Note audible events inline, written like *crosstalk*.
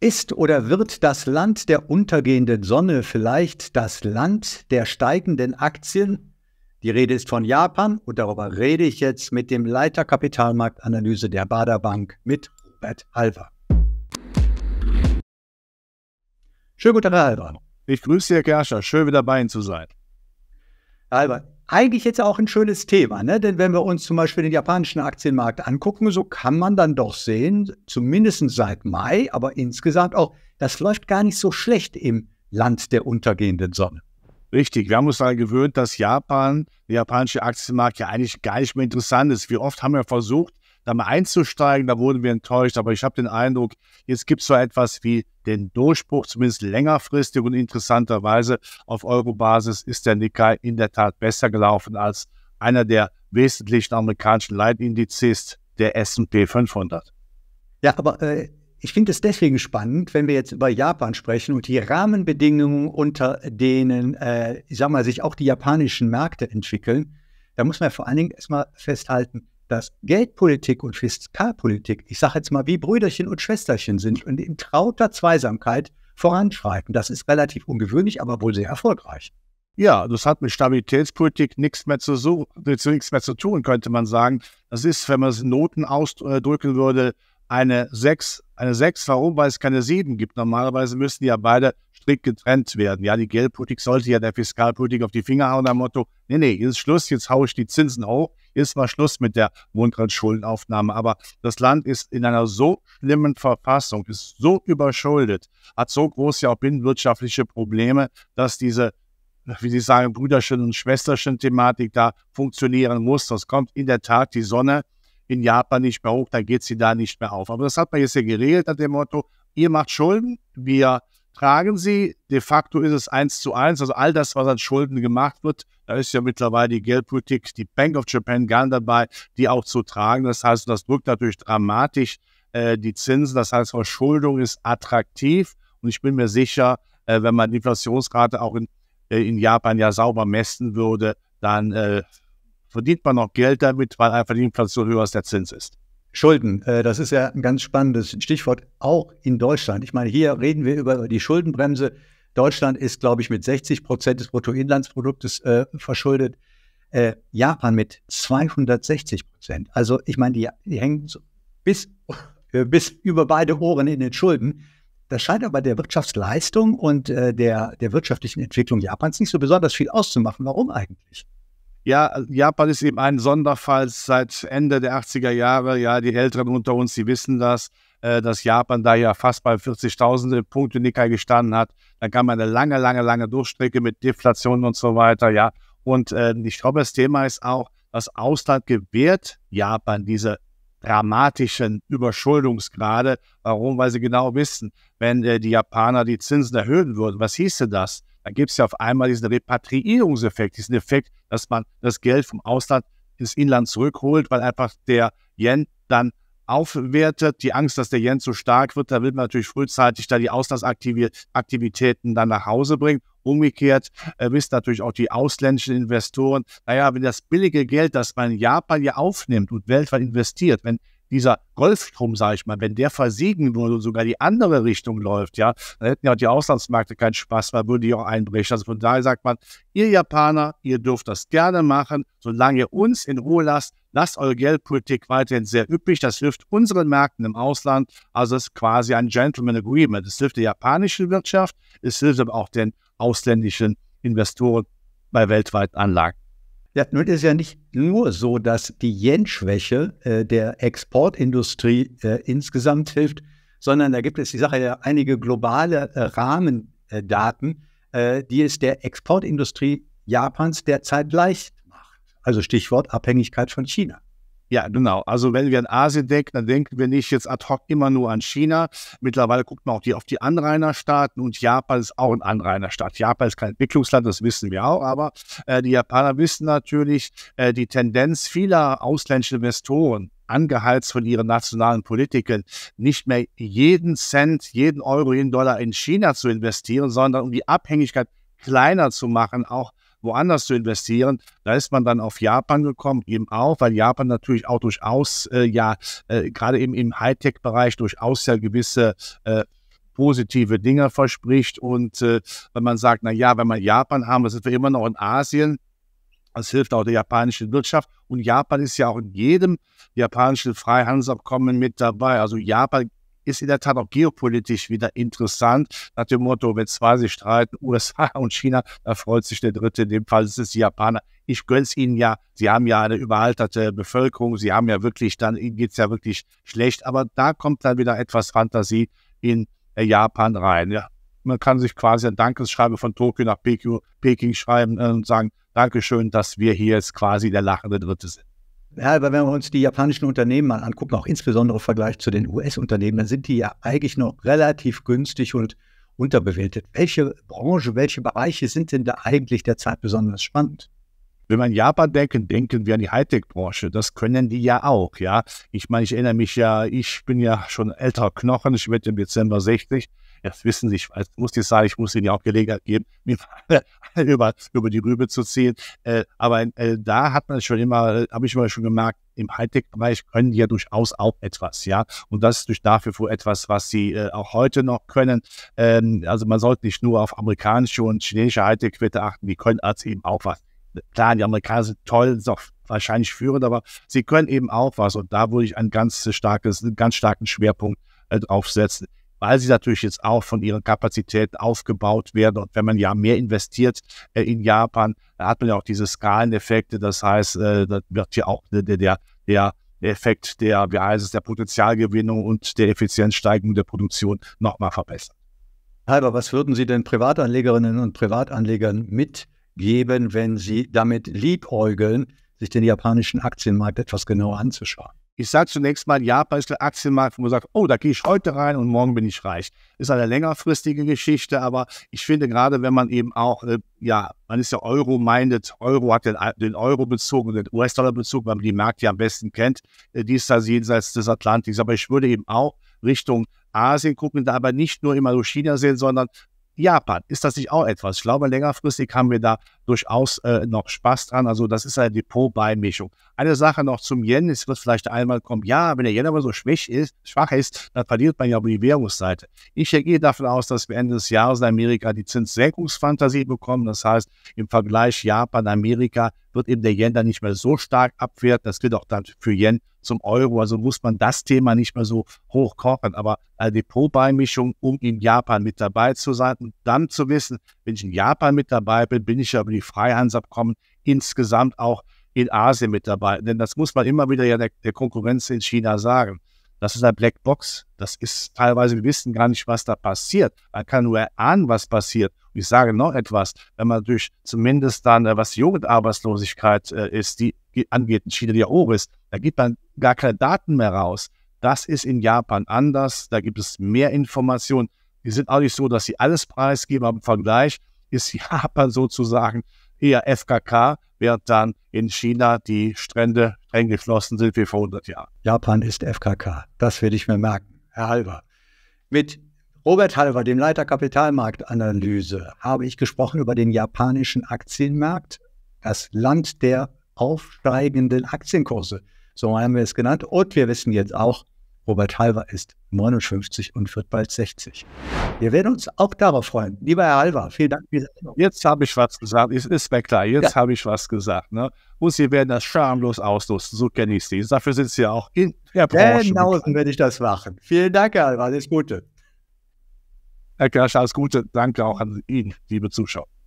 Ist oder wird das Land der untergehenden Sonne vielleicht das Land der steigenden Aktien? Die Rede ist von Japan und darüber rede ich jetzt mit dem Leiter Kapitalmarktanalyse der Bader Bank mit Robert Halver. Schönen guten Tag, Herr Halver. Ich grüße Sie, Herr Kerscher. Schön, wieder bei Ihnen zu sein. Herr Halver, eigentlich jetzt auch ein schönes Thema, ne? denn wenn wir uns zum Beispiel den japanischen Aktienmarkt angucken, so kann man dann doch sehen, zumindest seit Mai, aber insgesamt auch, das läuft gar nicht so schlecht im Land der untergehenden Sonne. Richtig, wir haben uns daran gewöhnt, dass Japan, der japanische Aktienmarkt ja eigentlich gar nicht mehr interessant ist. Wie oft haben wir versucht, da mal einzusteigen. Da wurden wir enttäuscht, aber ich habe den Eindruck, jetzt gibt es so etwas wie den Durchbruch, zumindest längerfristig und interessanterweise auf Eurobasis ist der Nikkei in der Tat besser gelaufen als einer der wesentlichen amerikanischen Leitindizes, der S&P 500. Ja, aber äh, ich finde es deswegen spannend, wenn wir jetzt über Japan sprechen und die Rahmenbedingungen, unter denen, äh, ich sag mal, sich auch die japanischen Märkte entwickeln. Da muss man vor allen Dingen erstmal festhalten, dass Geldpolitik und Fiskalpolitik, ich sage jetzt mal, wie Brüderchen und Schwesterchen sind und in trauter Zweisamkeit voranschreiten. Das ist relativ ungewöhnlich, aber wohl sehr erfolgreich. Ja, das hat mit Stabilitätspolitik nichts mehr zu, so, nichts mehr zu tun, könnte man sagen. Das ist, wenn man es in Noten ausdrücken würde, eine 6. Eine 6, warum? Weil es keine 7 gibt. Normalerweise müssen ja beide strikt getrennt werden. Ja, die Geldpolitik sollte ja der Fiskalpolitik auf die Finger hauen, am Motto, nee, nee, jetzt ist Schluss, jetzt haue ich die Zinsen hoch, jetzt mal Schluss mit der Wohngrundschuldenaufnahme. Aber das Land ist in einer so schlimmen Verfassung, ist so überschuldet, hat so große ja auch binnenwirtschaftliche Probleme, dass diese wie Sie sagen, Brüderchen- und Schwesterchen-Thematik da funktionieren muss. Das kommt in der Tat die Sonne in Japan nicht mehr hoch, dann geht sie da nicht mehr auf. Aber das hat man jetzt ja geregelt nach dem Motto, ihr macht Schulden, wir tragen sie. De facto ist es eins zu eins. Also all das, was an Schulden gemacht wird, da ist ja mittlerweile die Geldpolitik, die Bank of Japan gern dabei, die auch zu tragen. Das heißt, das drückt natürlich dramatisch äh, die Zinsen. Das heißt, Verschuldung ist attraktiv. Und ich bin mir sicher, äh, wenn man die Inflationsrate auch in, äh, in Japan ja sauber messen würde, dann äh, verdient man noch Geld damit, weil einfach die Inflation höher als der Zins ist. Schulden, äh, das ist ja ein ganz spannendes Stichwort, auch in Deutschland. Ich meine, hier reden wir über die Schuldenbremse. Deutschland ist, glaube ich, mit 60 Prozent des Bruttoinlandsproduktes äh, verschuldet. Äh, Japan mit 260 Prozent. Also ich meine, die, die hängen so bis, äh, bis über beide Ohren in den Schulden. Das scheint aber der Wirtschaftsleistung und äh, der, der wirtschaftlichen Entwicklung Japans nicht so besonders viel auszumachen. Warum eigentlich? Ja, äh, Japan ist eben ein Sonderfall seit Ende der 80er Jahre. Ja, die Älteren unter uns, die wissen das, äh, dass Japan da ja fast bei 40.000 Punkte Nikkei gestanden hat. Da kam eine lange, lange, lange Durchstrecke mit Deflation und so weiter. Ja, und äh, ich glaube, das Thema ist auch, das Ausland gewährt Japan diese dramatischen Überschuldungsgrade. Warum? Weil sie genau wissen, wenn äh, die Japaner die Zinsen erhöhen würden, was hieße das? dann gibt es ja auf einmal diesen Repatriierungseffekt, diesen Effekt, dass man das Geld vom Ausland ins Inland zurückholt, weil einfach der Yen dann aufwertet. Die Angst, dass der Yen zu stark wird, da will man natürlich frühzeitig da die Auslandsaktivitäten dann nach Hause bringen. Umgekehrt äh, wissen natürlich auch die ausländischen Investoren, naja, wenn das billige Geld, das man in Japan ja aufnimmt und weltweit investiert, wenn dieser Golfstrom, sage ich mal, wenn der versiegen würde und sogar die andere Richtung läuft, ja, dann hätten ja auch die Auslandsmärkte keinen Spaß, weil würden die auch einbrechen. Also von daher sagt man, ihr Japaner, ihr dürft das gerne machen, solange ihr uns in Ruhe lasst, lasst eure Geldpolitik weiterhin sehr üppig. Das hilft unseren Märkten im Ausland. Also es ist quasi ein Gentleman Agreement. Es hilft der japanischen Wirtschaft, es hilft aber auch den ausländischen Investoren bei weltweiten Anlagen. Ja, nun ist ja nicht nur so, dass die Yen-Schwäche äh, der Exportindustrie äh, insgesamt hilft, sondern da gibt es die Sache ja einige globale äh, Rahmendaten, äh, äh, die es der Exportindustrie Japans derzeit leicht macht. Also Stichwort Abhängigkeit von China. Ja, genau. Also wenn wir an Asien denken, dann denken wir nicht jetzt ad hoc immer nur an China. Mittlerweile guckt man auch die, auf die Anrainerstaaten und Japan ist auch ein Anrainerstaat. Japan ist kein Entwicklungsland, das wissen wir auch, aber äh, die Japaner wissen natürlich äh, die Tendenz vieler ausländischer Investoren, angeheizt von ihren nationalen Politikern, nicht mehr jeden Cent, jeden Euro, jeden Dollar in China zu investieren, sondern um die Abhängigkeit kleiner zu machen, auch woanders zu investieren. Da ist man dann auf Japan gekommen, eben auch, weil Japan natürlich auch durchaus, äh, ja, äh, gerade eben im Hightech-Bereich durchaus ja gewisse äh, positive Dinge verspricht. Und äh, wenn man sagt, na ja, wenn wir Japan haben, dann sind wir immer noch in Asien, das hilft auch der japanischen Wirtschaft. Und Japan ist ja auch in jedem japanischen Freihandelsabkommen mit dabei. Also Japan ist in der Tat auch geopolitisch wieder interessant. Nach dem Motto, wenn zwei sich streiten, USA *laughs* und China, da freut sich der Dritte, in dem Fall ist es die Japaner. Ich gönn's Ihnen ja. Sie haben ja eine überalterte Bevölkerung. Sie haben ja wirklich, dann Ihnen geht's ja wirklich schlecht. Aber da kommt dann wieder etwas Fantasie in äh, Japan rein. Ja, man kann sich quasi ein Dankeschreiben von Tokio nach Peking schreiben äh, und sagen, Dankeschön, dass wir hier jetzt quasi der lachende Dritte sind. Ja, aber wenn wir uns die japanischen Unternehmen mal angucken, auch insbesondere im Vergleich zu den US-Unternehmen, dann sind die ja eigentlich noch relativ günstig und unterbewertet. Welche Branche, welche Bereiche sind denn da eigentlich derzeit besonders spannend? Wenn wir an Japan denken, denken wir an die Hightech-Branche. Das können die ja auch, ja. Ich meine, ich erinnere mich ja, ich bin ja schon älterer Knochen, ich werde im Dezember 60. Jetzt wissen Sie, ich muss ich sagen, ich muss Ihnen ja auch Gelegenheit geben, *laughs* mir über, über die Rübe zu ziehen. Äh, aber äh, da hat man schon immer, habe ich immer schon gemerkt, im Hightech-Bereich können die ja durchaus auch etwas, ja. Und das ist durch dafür vor etwas, was sie äh, auch heute noch können. Ähm, also man sollte nicht nur auf amerikanische und chinesische Hightech-Werte achten, die können als eben auch was. Klar, die Amerikaner sind toll, sind auch wahrscheinlich führend, aber sie können eben auch was. Und da würde ich einen ganz starkes, einen ganz starken Schwerpunkt äh, draufsetzen weil sie natürlich jetzt auch von ihren Kapazitäten aufgebaut werden. Und wenn man ja mehr investiert äh, in Japan, dann hat man ja auch diese Skaleneffekte. Das heißt, äh, da wird ja auch der, der, der Effekt der, wie heißt es, der Potenzialgewinnung und der Effizienzsteigerung der Produktion nochmal verbessert. Halber, was würden Sie denn Privatanlegerinnen und Privatanlegern mitgeben, wenn sie damit liebäugeln, sich den japanischen Aktienmarkt etwas genauer anzuschauen? Ich sage zunächst mal, Japan ist der Aktienmarkt, wo man sagt, oh, da gehe ich heute rein und morgen bin ich reich. Ist eine längerfristige Geschichte, aber ich finde gerade, wenn man eben auch, äh, ja, man ist ja Euro-minded, Euro hat den, den euro bezogen, den us dollar bezogen, weil man die Märkte ja am besten kennt, äh, die ist da jenseits des Atlantiks. Aber ich würde eben auch Richtung Asien gucken, da aber nicht nur immer nur China sehen, sondern Japan, ist das nicht auch etwas? Ich glaube, längerfristig haben wir da durchaus äh, noch Spaß dran. Also das ist eine Depot-Beimischung. Eine Sache noch zum Yen. Es wird vielleicht einmal kommen, ja, wenn der Yen aber so schwach ist, schwach ist dann verliert man ja über die Währungsseite. Ich gehe davon aus, dass wir Ende des Jahres in Amerika die Zinssenkungsfantasie bekommen. Das heißt, im Vergleich Japan-Amerika wird eben der Yen dann nicht mehr so stark abwerten. Das gilt auch dann für Yen zum Euro. Also muss man das Thema nicht mehr so hoch kochen. Aber äh, eine Depotbeimischung, um in Japan mit dabei zu sein und dann zu wissen, wenn ich in Japan mit dabei bin, bin ich ja über die wie Freihandelsabkommen insgesamt auch in Asien mitarbeiten. Denn das muss man immer wieder ja der, der Konkurrenz in China sagen. Das ist eine Blackbox. Das ist teilweise, wir wissen gar nicht, was da passiert. Man kann nur erahnen, was passiert. Und ich sage noch etwas, wenn man durch zumindest dann, äh, was Jugendarbeitslosigkeit äh, ist, die angeht, in China, die ja hoch ist, da gibt man gar keine Daten mehr raus. Das ist in Japan anders. Da gibt es mehr Informationen. Die sind auch nicht so, dass sie alles preisgeben, aber im Vergleich ist *laughs* Japan sozusagen eher FKK, während dann in China die Strände eng geschlossen sind wie vor 100 Jahren. Japan ist FKK, das werde ich mir merken, Herr Halver. Mit Robert Halver, dem Leiter Kapitalmarktanalyse, habe ich gesprochen über den japanischen Aktienmarkt, das Land der aufsteigenden Aktienkurse. So haben wir es genannt. Und wir wissen jetzt auch, Robert Halver ist 59 und wird bald 60. Wir werden uns auch darauf freuen. Lieber Herr Halver, vielen Dank. Jetzt habe ich was gesagt. Es ist mir klar, jetzt ja. habe ich was gesagt. Ne? Und Sie werden das schamlos ausnutzen. So kenne ich Sie. Dafür sind Sie auch in der Branche. Genau werde ich das machen. Vielen Dank, Herr Halver. Alles Gute. Herr Kersch, alles Gute. Danke auch an Ihnen, liebe Zuschauer.